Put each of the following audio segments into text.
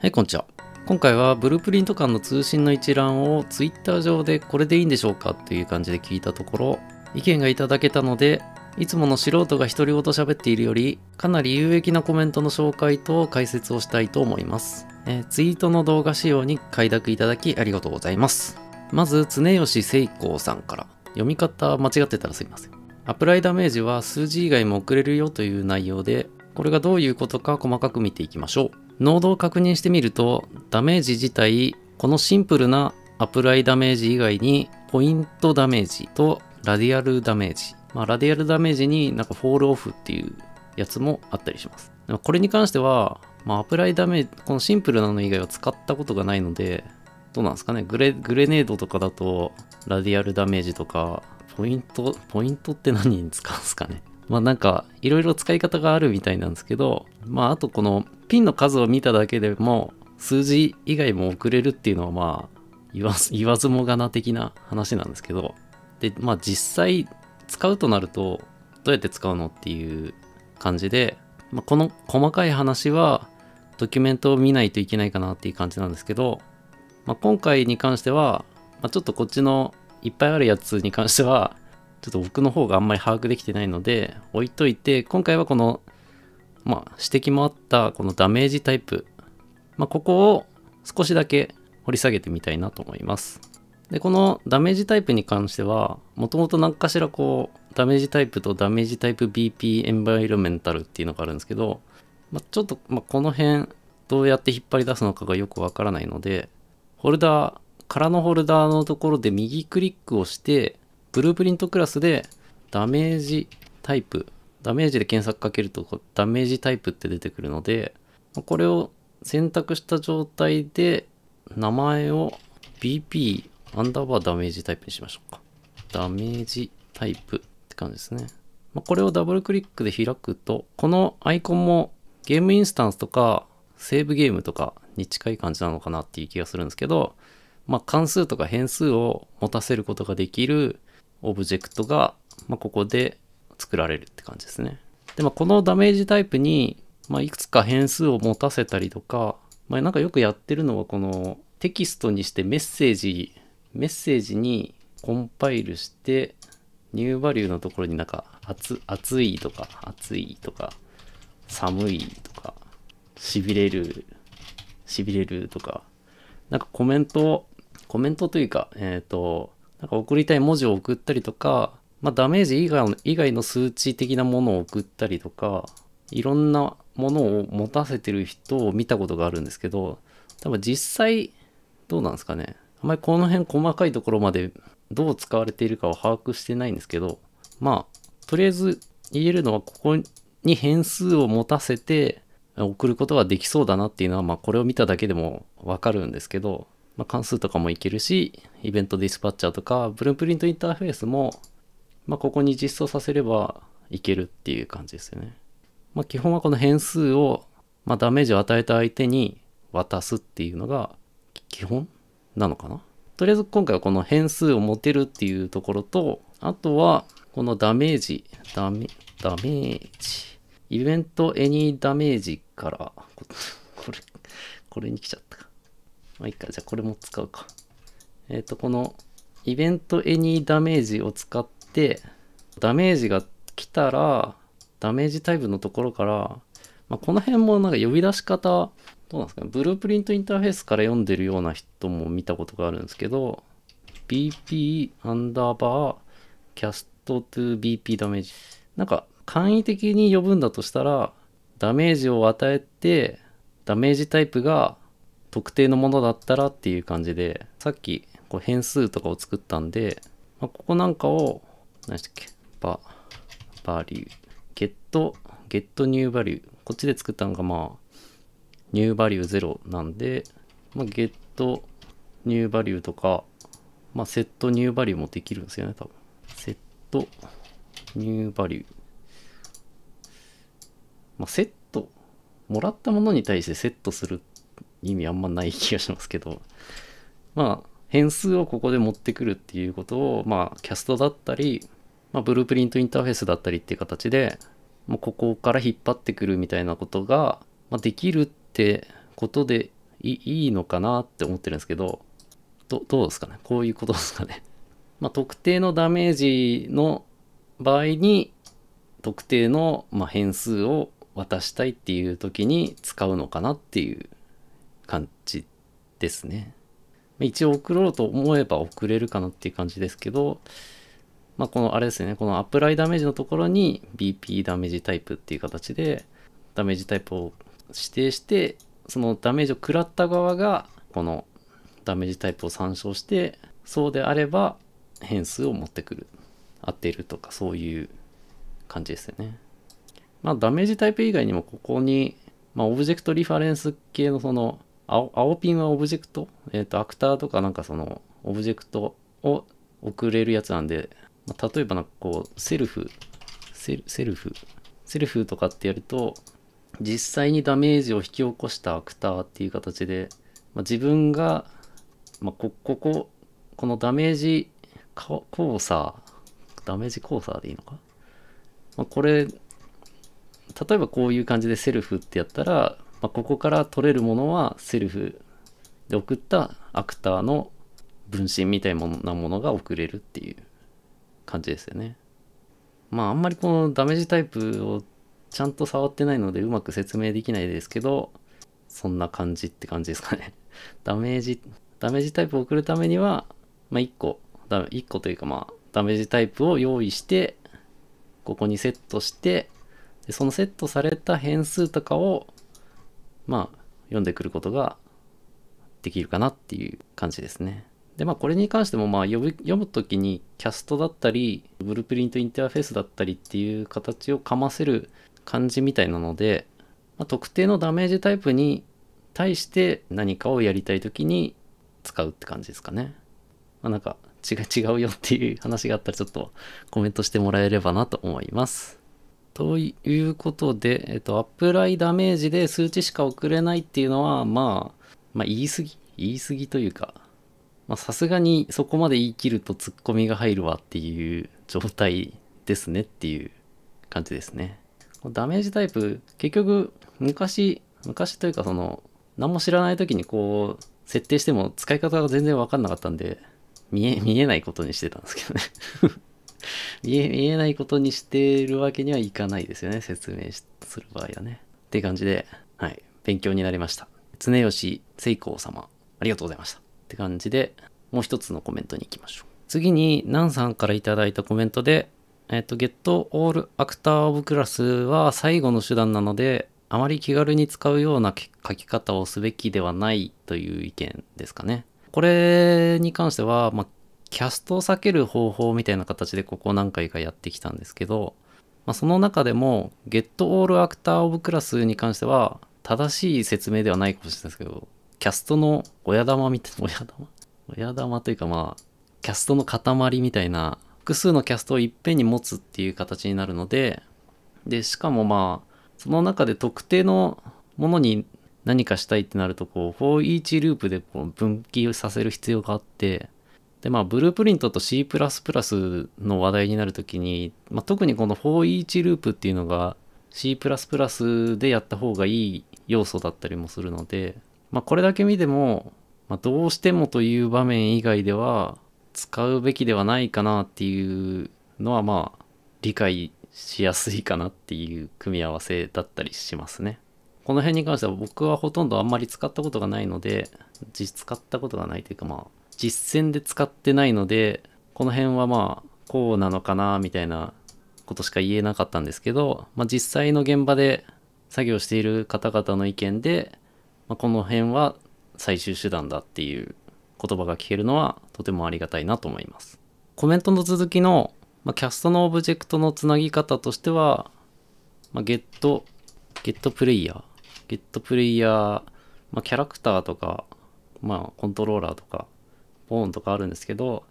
はい、こんにちは。今回はブループリント間の通信の一覧を Twitter 上でこれでいいんでしょうかという感じで聞いたところ、意見がいただけたので、いつもの素人が独り言喋っているより、かなり有益なコメントの紹介と解説をしたいと思います。えー、ツイートの動画仕様に快諾いただきありがとうございます。まず、常吉聖光さんから。読み方間違ってたらすいません。アプライダメージは数字以外も送れるよという内容で、これがどういうことか細かく見ていきましょう。ノードを確認してみると、ダメージ自体、このシンプルなアプライダメージ以外に、ポイントダメージとラディアルダメージ。まあ、ラディアルダメージになんかフォールオフっていうやつもあったりします。これに関しては、まあ、アプライダメージ、このシンプルなの以外は使ったことがないので、どうなんですかねグレ、グレネードとかだと、ラディアルダメージとか、ポイント、ポイントって何に使うんですかねまあなんかいろいろ使い方があるみたいなんですけど、まああとこのピンの数を見ただけでも数字以外も送れるっていうのはまあ言わ言わずもがな的な話なんですけど、で、まあ実際使うとなるとどうやって使うのっていう感じで、まあ、この細かい話はドキュメントを見ないといけないかなっていう感じなんですけど、まあ、今回に関しては、まあ、ちょっとこっちのいっぱいあるやつに関してはちょっと僕の方があんまり把握できてないので置いといて今回はこの、まあ、指摘もあったこのダメージタイプ、まあ、ここを少しだけ掘り下げてみたいなと思います。でこのダメージタイプに関してはもともと何かしらこうダメージタイプとダメージタイプ BP エンバイロメンタルっていうのがあるんですけど、まあ、ちょっと、まこの辺どうやって引っ張り出すのかがよくわからないのでホルダー空のホルダーのところで右クリックをしてブループリントクラスでダメージタイプ、ダメージで検索かけるとダメージタイプって出てくるので、これを選択した状態で名前を BP アンダーバーダメージタイプにしましょうか。ダメージタイプって感じですね。まこれをダブルクリックで開くと、このアイコンもゲームインスタンスとかセーブゲームとかに近い感じなのかなっていう気がするんですけど、まあ、関数とか変数を持たせることができるオブジェクトが、まあ、ここで作られるって感じですね。で、まあ、このダメージタイプに、まあ、いくつか変数を持たせたりとか、まあ、なんかよくやってるのはこのテキストにしてメッセージ、メッセージにコンパイルして、ニューバリューのところになんか、暑、熱いとか、暑いとか、寒いとか、痺れる、痺れるとか、なんかコメント、コメントというか、えっ、ー、と、なんか送りたい文字を送ったりとか、まあ、ダメージ以外の以外の数値的なものを送ったりとか、いろんなものを持たせてる人を見たことがあるんですけど、多分実際どうなんですかね。あんまりこの辺細かいところまでどう使われているかを把握してないんですけど、まあ、とりあえず言えるのはここに変数を持たせて送ることができそうだなっていうのは、まあこれを見ただけでもわかるんですけど、まあ、関数とかもいけるし、イベントディスパッチャーとか、ブループリントインターフェースも、まあ、ここに実装させればいけるっていう感じですよね。まあ、基本はこの変数を、まあ、ダメージを与えた相手に渡すっていうのが基本なのかなとりあえず今回はこの変数を持てるっていうところと、あとはこのダメージ、ダメ、ダメージ、イベントエニーダメージから、こ れ、これに来ちゃったか。まあいいか、じゃあこれも使うか。えっ、ー、と、このイベントエニーダメージを使って、ダメージが来たら、ダメージタイプのところから、まあ、この辺もなんか呼び出し方、どうなんですかね、ブループリントインターフェースから読んでるような人も見たことがあるんですけど、BP アンダーバーキャストトゥ BP ダメージ。なんか簡易的に呼ぶんだとしたら、ダメージを与えて、ダメージタイプが特定のものだったらっていう感じで、さっきこう変数とかを作ったんで、まあ、ここなんかを、何でしたっけ、バ、バリュー、ゲット、ゲットニューバリュー。こっちで作ったのがまあ、ニューバリュー0なんで、まあ、ゲットニューバリューとか、まあ、セットニューバリューもできるんですよね、多分。セットニューバリュー。まあ、セット、もらったものに対してセットする意味あんまない気がしますけど、まあ、変数をここで持ってくるっていうことを、まあ、キャストだったり、まあ、ブループリントインターフェースだったりっていう形で、もうここから引っ張ってくるみたいなことが、まあ、できるってことでいいのかなって思ってるんですけど、どどうですかねこういうことですかね。まあ、特定のダメージの場合に、特定の、ま変数を渡したいっていう時に使うのかなっていう感じですね。一応送ろうと思えば送れるかなっていう感じですけど、まあ、このあれですね、このアプライダメージのところに BP ダメージタイプっていう形でダメージタイプを指定して、そのダメージを食らった側がこのダメージタイプを参照して、そうであれば変数を持ってくる。合っているとかそういう感じですよね。まあダメージタイプ以外にもここに、まあオブジェクトリファレンス系のその青、青ピンはオブジェクトえっ、ー、と、アクターとかなんかその、オブジェクトを送れるやつなんで、まあ、例えばなんかこう、セルフ、セルセルフ、セルフとかってやると、実際にダメージを引き起こしたアクターっていう形で、まあ、自分が、まあ、こ、ここ、このダメージ交差、ダメージ交差でいいのか、まあ、これ、例えばこういう感じでセルフってやったら、まあ、ここから取れるものはセルフで送ったアクターの分身みたいなものが送れるっていう感じですよね。まああんまりこのダメージタイプをちゃんと触ってないのでうまく説明できないですけどそんな感じって感じですかね。ダメージダメージタイプを送るためにはまあ1個ダメ1個というかまあダメージタイプを用意してここにセットしてでそのセットされた変数とかをまあ、読んでくることができるかなっていう感じですね。で、まあ、これに関しても、まあ読む、時にキャストだったり、ブループリントインターフェースだったりっていう形をかませる感じみたいなので、まあ、特定のダメージタイプに対して何かをやりたい時に使うって感じですかね。まあ、なんか違う違うよっていう話があったらちょっとコメントしてもらえればなと思います。ということで、えっと、アップライダメージで数値しか送れないっていうのは、まあ、まあ、言い過ぎ言い過ぎというか、まあ、さすがにそこまで言い切るとツッコミが入るわっていう状態ですねっていう感じですね。ダメージタイプ、結局、昔、昔というかその、何も知らない時にこう、設定しても使い方が全然わかんなかったんで、見え、見えないことにしてたんですけどね見えないことにしてるわけにはいかないですよね。説明する場合はね。って感じで、はい。勉強になりました。常吉聖光様、ありがとうございました。って感じで、もう一つのコメントに行きましょう。次に、ナンさんから頂いたコメントで、えっ、と、ゲットオールアクターオブクラスは最後の手段なので、あまり気軽に使うような書き方をすべきではないという意見ですかね。これに関しては、まあ、キャストを避ける方法みたいな形でここ何回かやってきたんですけど、まあ、その中でもゲットオールアクター・オブ・クラス」に関しては正しい説明ではないかもしれないですけど、キャストの親玉みたいな、親玉親玉というかまあ、キャストの塊みたいな、複数のキャストをいっぺんに持つっていう形になるので、で、しかもまあ、その中で特定のものに何かしたいってなると、こう、f o ー e ループで分岐させる必要があって、でまあブループリントと C++ の話題になるときに、まあ、特にこの 4each ループっていうのが C++ でやった方がいい要素だったりもするので、まあ、これだけ見ても、まあ、どうしてもという場面以外では使うべきではないかなっていうのはまあ理解しやすいかなっていう組み合わせだったりしますね。この辺に関しては僕はほとんどあんまり使ったことがないので、実使ったことがないというかまあ実践で使ってないので、この辺はまあ、こうなのかな、みたいなことしか言えなかったんですけど、まあ実際の現場で作業している方々の意見で、まあ、この辺は最終手段だっていう言葉が聞けるのはとてもありがたいなと思います。コメントの続きの、まあ、キャストのオブジェクトのつなぎ方としては、まあ、ゲット、ゲットプレイヤー、ゲットプレイヤー、まあ、キャラクターとか、まあ、コントローラーとか、ポーンとかあるんですけど、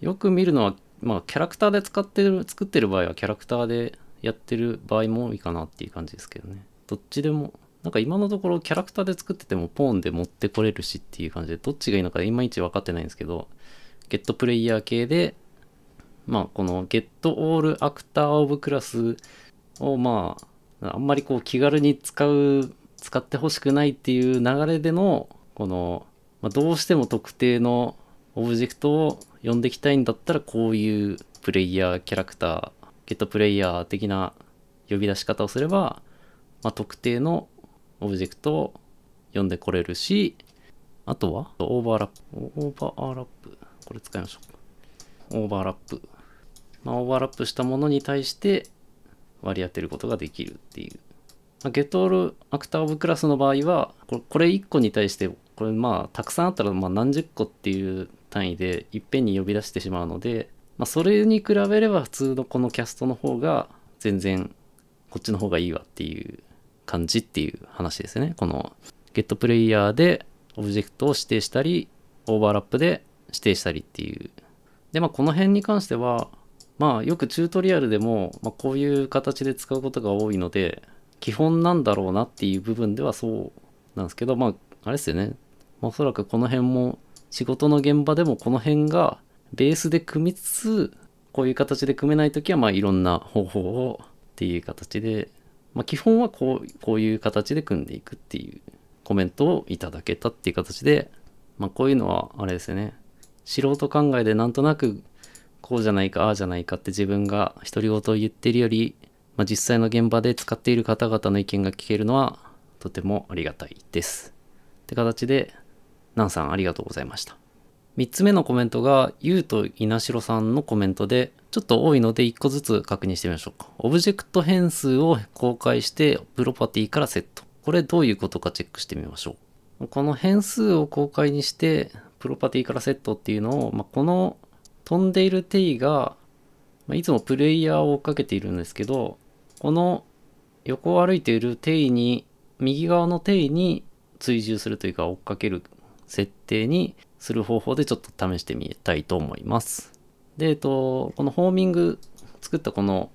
よく見るのは、まあ、キャラクターで使ってる、作ってる場合はキャラクターでやってる場合も多いかなっていう感じですけどね。どっちでも、なんか今のところキャラクターで作っててもポーンで持ってこれるしっていう感じで、どっちがいいのかいまいち分かってないんですけど、ゲットプレイヤー系で、まあこのゲットオールアクターオブクラスをまあ、あんまりこう気軽に使う、使ってほしくないっていう流れでの、このまあ、どうしても特定のオブジェクトを呼んできたいんだったらこういうプレイヤーキャラクターゲットプレイヤー的な呼び出し方をすれば、まあ、特定のオブジェクトを呼んでこれるしあとはオーバーラップオーバーラップこれ使いましょうオーバーラップまあオーバーラップしたものに対して割り当てることができるっていう、まあ、ゲットオールアクターオブクラスの場合はこれ1個に対してこれまあたくさんあったらま何十個っていう単位でいっぺんに呼び出してしまうので、まあ、それに比べれば普通のこのキャストの方が全然こっちの方がいいわっていう感じっていう話ですねこのゲットプレイヤーでオブジェクトを指定したりオーバーラップで指定したりっていうでまあこの辺に関してはまあよくチュートリアルでも、まあ、こういう形で使うことが多いので基本なんだろうなっていう部分ではそうなんですけどまああれですよねおそらくこの辺も仕事の現場でもこの辺がベースで組みつつこういう形で組めない時はまあいろんな方法をっていう形で、まあ、基本はこうこういう形で組んでいくっていうコメントをいただけたっていう形で、まあ、こういうのはあれですよね素人考えでなんとなくこうじゃないかああじゃないかって自分が独り言を言ってるより、まあ、実際の現場で使っている方々の意見が聞けるのはとてもありがたいです。って形でナンさんありがとうございました。3つ目のコメントが、ゆうと稲城さんのコメントで、ちょっと多いので1個ずつ確認してみましょうか。オブジェクト変数を公開して、プロパティからセット。これどういうことかチェックしてみましょう。この変数を公開にして、プロパティからセットっていうのを、まあ、この飛んでいる定位が、まあ、いつもプレイヤーを追っかけているんですけど、この横を歩いている定位に、右側の定義に追従するというか追っかける設定にする方法でちょっと試してみたいと思います。で、えっと、このホーミング作ったこの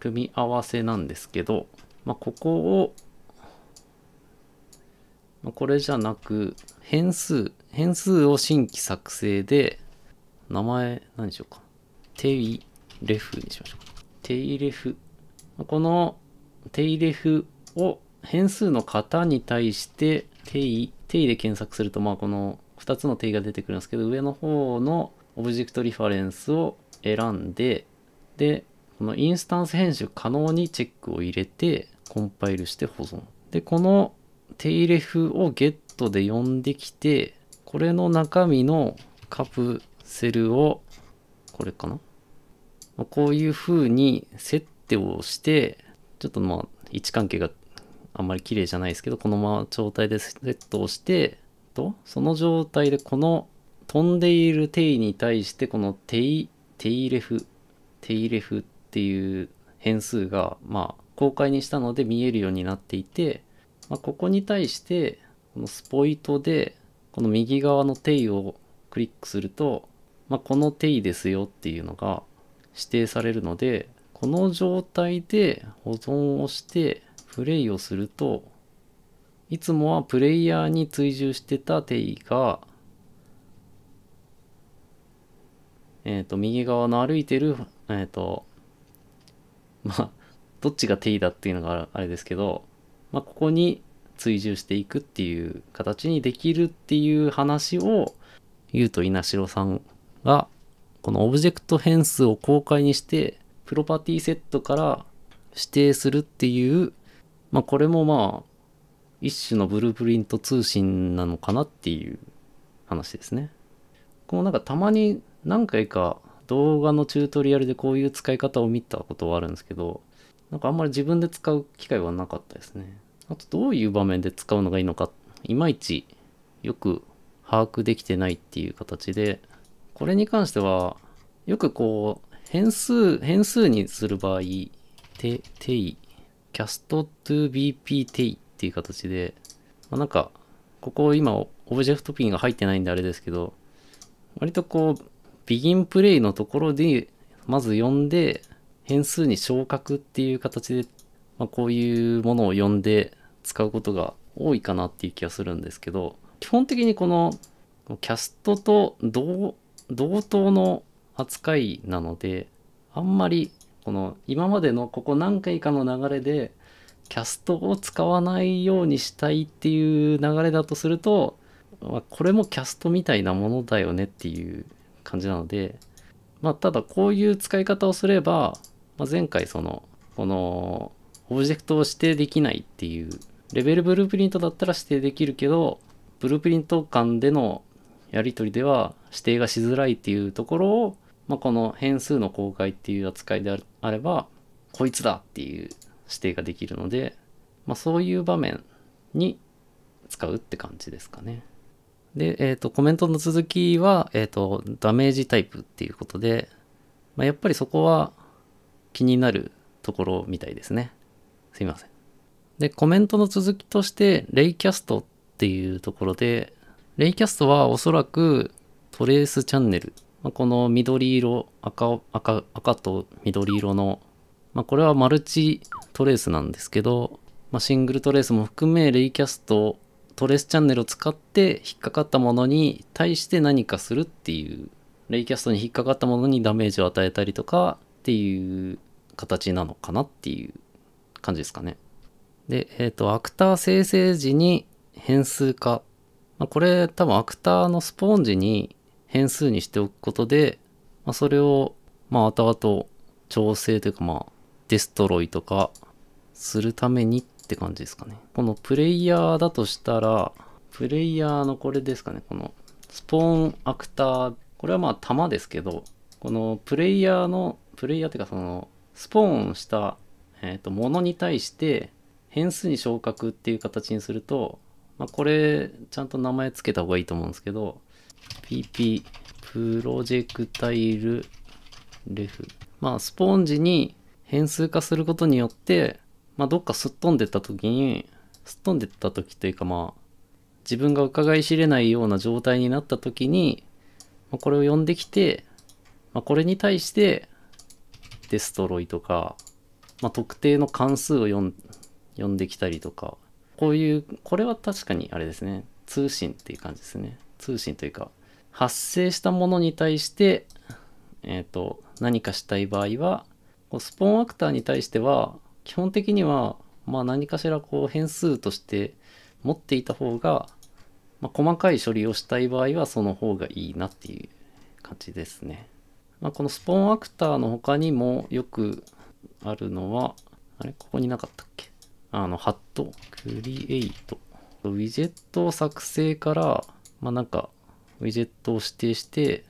組み合わせなんですけど、まあ、ここを、まこれじゃなく、変数、変数を新規作成で、名前、何でしょうか。テイレフにしましょうか。テイレフ。このテイレフを変数の型に対して、定位、定位で検索すると、まあ、この2つの定義が出てくるんですけど、上の方のオブジェクトリファレンスを選んで、で、このインスタンス編集可能にチェックを入れて、コンパイルして保存。で、この手入れフをゲットで呼んできて、これの中身のカプセルを、これかなこういう風に設定をして、ちょっとまあ位置関係があんまり綺麗じゃないですけど、このまま状態でセットをして、と、その状態でこの飛んでいる定位に対して、この定位、定位レフ、定位レフっていう変数が、まあ、公開にしたので見えるようになっていて、まあ、ここに対して、このスポイトで、この右側の定位をクリックすると、まあ、この定位ですよっていうのが指定されるので、この状態で保存をして、プレイをすると、いつもはプレイヤーに追従してた定義が、えっ、ー、と、右側の歩いてる、えっ、ー、と、まあ、どっちが手義だっていうのがあれですけど、まあ、ここに追従していくっていう形にできるっていう話を、ゆうと稲城さんが、このオブジェクト変数を公開にして、プロパティセットから指定するっていうまあ、これもまあ、一種のブループリント通信なのかなっていう話ですね。このなんかたまに何回か動画のチュートリアルでこういう使い方を見たことはあるんですけど、なんかあんまり自分で使う機会はなかったですね。あとどういう場面で使うのがいいのか、いまいちよく把握できてないっていう形で、これに関しては、よくこう、変数、変数にする場合、定位キャスト to bp t っていう形で、まあ、なんか、ここ今オブジェクトピンが入ってないんであれですけど、割とこう、ビギンプレイのところで、まず呼んで、変数に昇格っていう形で、まあ、こういうものを呼んで使うことが多いかなっていう気がするんですけど、基本的にこのキャストと同同等の扱いなので、あんまりこの今までのここ何回かの流れでキャストを使わないようにしたいっていう流れだとすると、まこれもキャストみたいなものだよねっていう感じなので、まあ、ただこういう使い方をすれば、まあ、前回そのこのオブジェクトを指定できないっていうレベルブループリントだったら指定できるけどブループリント間でのやり取りでは指定がしづらいっていうところをまあ、この変数の公開っていう扱いであれば、こいつだっていう指定ができるので、まあ、そういう場面に使うって感じですかね。で、えっ、ー、と、コメントの続きは、えっ、ー、と、ダメージタイプっていうことで、まあ、やっぱりそこは気になるところみたいですね。すいません。で、コメントの続きとして、レイキャストっていうところで、レイキャストはおそらくトレースチャンネルまあ、この緑色赤赤赤と緑色の、まあ、これはマルチトレースなんですけど、まあ、シングルトレースも含めレイキャストトレースチャンネルを使って引っかかったものに対して何かするっていうレイキャストに引っかかったものにダメージを与えたりとかっていう形なのかなっていう感じですかね。で、えっ、ー、と、アクター生成時に変数化。まあ、これ多分アクターのスポンジに変数にしておくことで、まあ、それを、まあ、後々調整というか、まあ、デストロイとかするためにって感じですかね。このプレイヤーだとしたら、プレイヤーのこれですかね、このスポーンアクター、これはまあ弾ですけど、このプレイヤーの、プレイヤーっていうかその、スポーンした、えとものに対して変数に昇格っていう形にすると、まあ、これちゃんと名前付けた方がいいと思うんですけど、PP プロジェクタイルレフ。まあ、スポンジに変数化することによって、まあ、どっかすっ飛んでった時に、すっ飛んでった時というかまあ、自分が伺い知れないような状態になった時に、まあ、これを読んできて、まあ、これに対して、デストロイとか、まあ、特定の関数を読んできたりとか、こういう、これは確かにあれですね、通信っていう感じですね。通信というか、発生したものに対して、えっ、ー、と、何かしたい場合は、スポーンアクターに対しては、基本的には、まあ何かしらこう変数として持っていた方が、まあ、細かい処理をしたい場合はその方がいいなっていう感じですね。まあ、このスポーンアクターの他にもよくあるのは、あれここになかったっけあの、ハット、クリエイト。ウィジェットを作成からまあなんか、ウィジェットを指定して、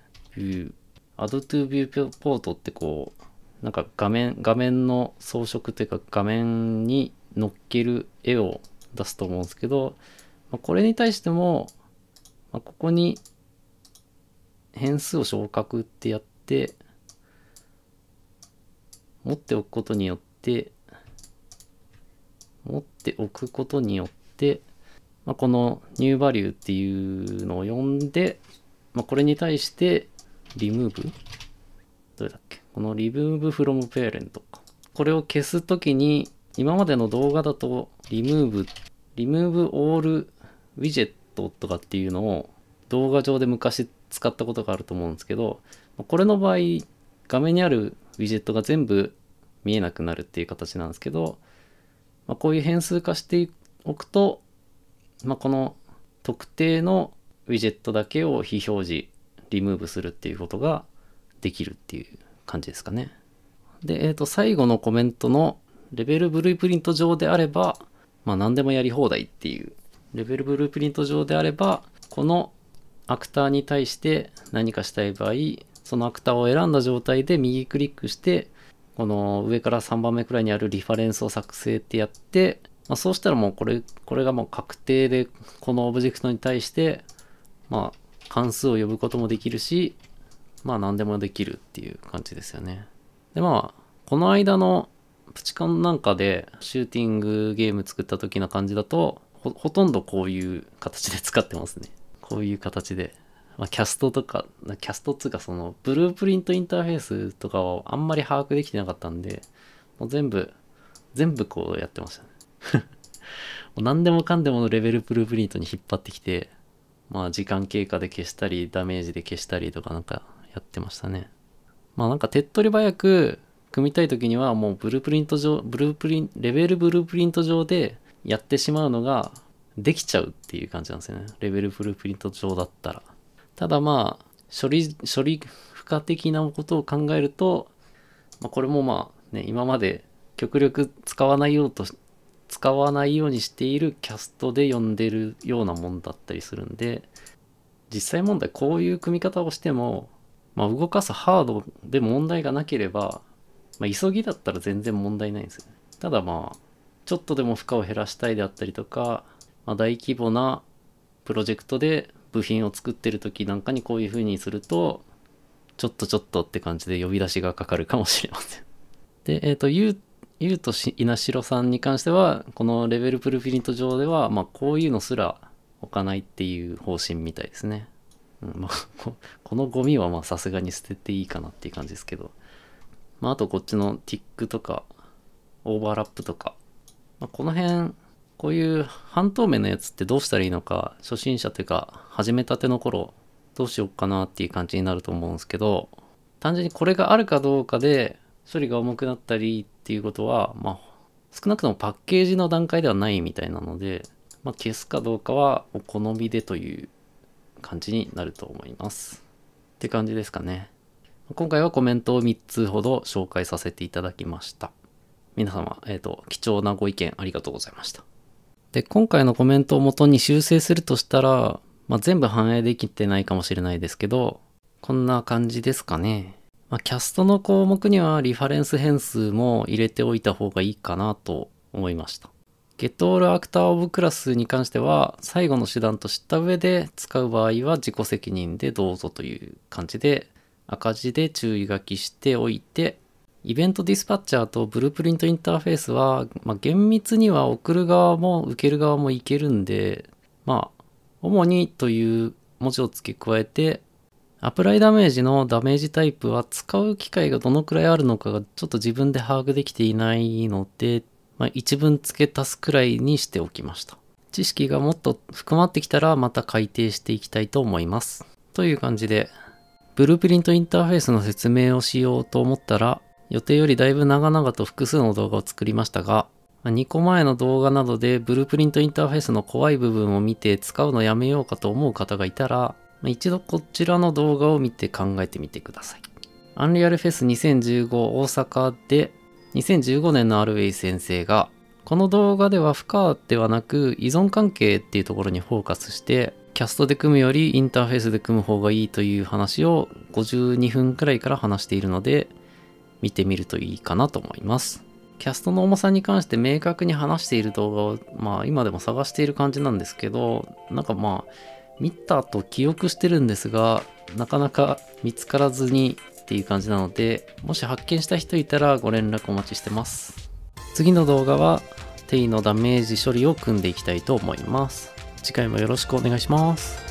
アドトゥービューポートってこう、なんか画面、画面の装飾というか画面に乗っける絵を出すと思うんですけど、まあ、これに対しても、まあ、ここに変数を昇格ってやって、持っておくことによって、持っておくことによって、まあ、この new value っていうのを呼んで、まあ、これに対して remove どれだっけこの remove from parent か。これを消すときに、今までの動画だと remove, remove all widget とかっていうのを動画上で昔使ったことがあると思うんですけど、これの場合、画面にあるウィジェットが全部見えなくなるっていう形なんですけど、まあ、こういう変数化しておくと、まあ、この特定のウィジェットだけを非表示、リムーブするっていうことができるっていう感じですかね。で、えっ、ー、と、最後のコメントのレベルブループリント上であれば、まあ、何でもやり放題っていう、レベルブループリント上であれば、このアクターに対して何かしたい場合、そのアクターを選んだ状態で右クリックして、この上から3番目くらいにあるリファレンスを作成ってやって、まあ、そうしたらもうこれ、これがもう確定で、このオブジェクトに対して、まあ、関数を呼ぶこともできるし、まあ何でもできるっていう感じですよね。で、まあ、この間のプチカンなんかでシューティングゲーム作った時の感じだとほ、ほとんどこういう形で使ってますね。こういう形で。まあ、キャストとか、キャストっつうかその、ブループリントインターフェースとかをあんまり把握できてなかったんで、もう全部、全部こうやってましたね。何でもかんでものレベルブループリントに引っ張ってきて、まあ時間経過で消したり、ダメージで消したりとかなんかやってましたね。まあなんか手っ取り早く組みたい時にはもうブループリント上、ブループリン、レベルブループリント上でやってしまうのができちゃうっていう感じなんですよね。レベルブループリント上だったら。ただまあ、処理、処理負荷的なことを考えると、まあ、これもまあね、今まで極力使わないようと使わないようにしているキャストで呼んでるようなもんだったりするんで実際問題こういう組み方をしても、まあ、動かすハードで問題がなければ、まあ、急ぎだったら全然問題ないんですよ、ね、ただまあちょっとでも負荷を減らしたいであったりとか、まあ、大規模なプロジェクトで部品を作ってる時なんかにこういう風にするとちょっとちょっとって感じで呼び出しがかかるかもしれません。で、えっ、ー、と、ゆうとし稲城さんに関してはこのレベルプルフィリット上では、まあ、こういうのすら置かないっていう方針みたいですね。うんまあ、このゴミはさすがに捨てていいかなっていう感じですけど、まあ、あとこっちのティックとかオーバーラップとか、まあ、この辺こういう半透明のやつってどうしたらいいのか初心者というか始めたての頃どうしようかなっていう感じになると思うんですけど単純にこれがあるかどうかで処理が重くなったりっていうことは、まあ、少なくともパッケージの段階ではないみたいなので、まあ、消すかどうかはお好みでという感じになると思います。って感じですかね。今回はコメントを3つほど紹介させていただきました。皆様、えっ、ー、と、貴重なご意見ありがとうございました。で、今回のコメントを元に修正するとしたら、まあ、全部反映できてないかもしれないですけど、こんな感じですかね。まあ、キャストの項目にはリファレンス変数も入れておいた方がいいかなと思いました。ゲットオールアクターオブクラスに関しては最後の手段と知った上で使う場合は自己責任でどうぞという感じで赤字で注意書きしておいてイベントディスパッチャーとブループリントインターフェースは、まあ、厳密には送る側も受ける側もいけるんでまあ主にという文字を付け加えてアプライダメージのダメージタイプは使う機会がどのくらいあるのかがちょっと自分で把握できていないので、まあ、一文付け足すくらいにしておきました。知識がもっと含まってきたらまた改定していきたいと思います。という感じで、ブループリントインターフェースの説明をしようと思ったら、予定よりだいぶ長々と複数の動画を作りましたが、2個前の動画などでブループリントインターフェースの怖い部分を見て使うのやめようかと思う方がいたら、一度こちらの動画を見て考えてみてください。アンリアルフェス2015大阪で2015年のアルウェイ先生がこの動画では負荷ではなく依存関係っていうところにフォーカスしてキャストで組むよりインターフェースで組む方がいいという話を52分くらいから話しているので見てみるといいかなと思います。キャストの重さに関して明確に話している動画をまあ今でも探している感じなんですけどなんかまあ見たと記憶してるんですが、なかなか見つからずにっていう感じなので、もし発見した人いたらご連絡お待ちしてます。次の動画は、テイのダメージ処理を組んでいきたいと思います。次回もよろしくお願いします。